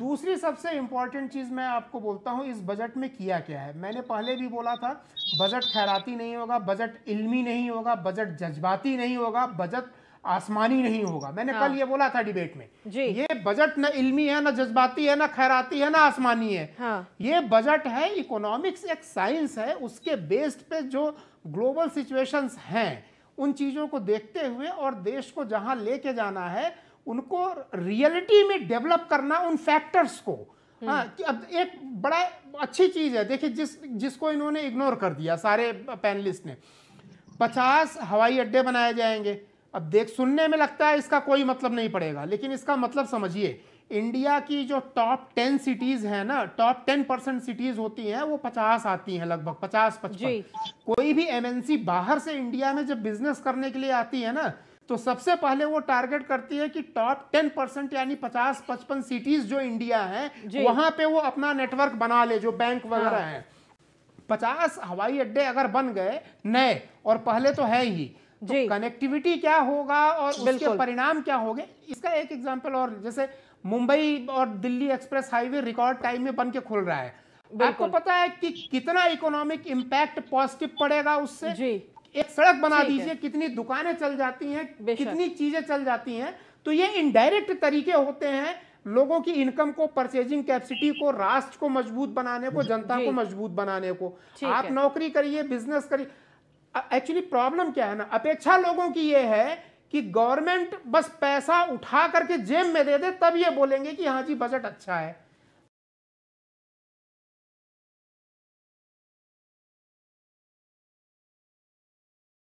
दूसरी सबसे इम्पॉर्टेंट चीज़ मैं आपको बोलता हूँ इस बजट में किया क्या है मैंने पहले भी बोला था बजट खैराती नहीं होगा बजट इल्मी नहीं होगा बजट जज्बाती नहीं होगा बजट आसमानी नहीं होगा मैंने हाँ। कल ये बोला था डिबेट में जी। ये बजट ना इल्मी है ना जज्बाती है ना खैराती है ना आसमानी है हाँ। ये बजट है इकोनॉमिक्स एक साइंस है उसके बेस्ड पे जो ग्लोबल सिचुएशंस हैं उन चीज़ों को देखते हुए और देश को जहाँ लेके जाना है उनको रियलिटी में डेवलप करना उन फैक्टर्स को हम्म। हाँ कि अब एक बड़ा अच्छी चीज़ है देखिए जिस जिसको इन्होंने इग्नोर कर दिया सारे पैनलिस्ट ने पचास हवाई अड्डे बनाए जाएंगे अब देख सुनने में लगता है इसका कोई मतलब नहीं पड़ेगा लेकिन इसका मतलब समझिए इंडिया की जो टॉप टेन सिटीज़ हैं ना टॉप टेन परसेंट सिटीज़ होती हैं वो पचास आती हैं लगभग पचास पचपन कोई भी एमएनसी बाहर से इंडिया में जब बिजनेस करने के लिए आती है ना तो सबसे पहले वो टारगेट करती है कि टॉप टेन परसेंट यानी पचास पचपन सिटीज जो इंडिया है वहां पे वो अपना नेटवर्क बना ले जो बैंक वगैरह हाँ। है पचास हवाई अड्डे अगर बन गए नए और पहले तो है ही तो कनेक्टिविटी क्या होगा और उसके परिणाम क्या होंगे इसका एक एग्जाम्पल और जैसे मुंबई और Delhi express highway record time में बन के खुल रहा है आपको पता है कि कितना इकोनॉमिक इम्पैक्ट पॉजिटिव पड़ेगा उससे एक सड़क बना दीजिए कितनी दुकानें चल जाती हैं कितनी चीजें चल जाती हैं तो ये इनडायरेक्ट तरीके होते हैं लोगों की इनकम को परचेजिंग कैपेसिटी को राष्ट्र को मजबूत बनाने को जनता को मजबूत बनाने को आप नौकरी करिए बिजनेस करिए एक्चुअली प्रॉब्लम क्या है ना अपेक्षा लोगों की ये है कि गवर्नमेंट बस पैसा उठा करके जेब में दे दे तब ये बोलेंगे कि हाँ जी बजट अच्छा है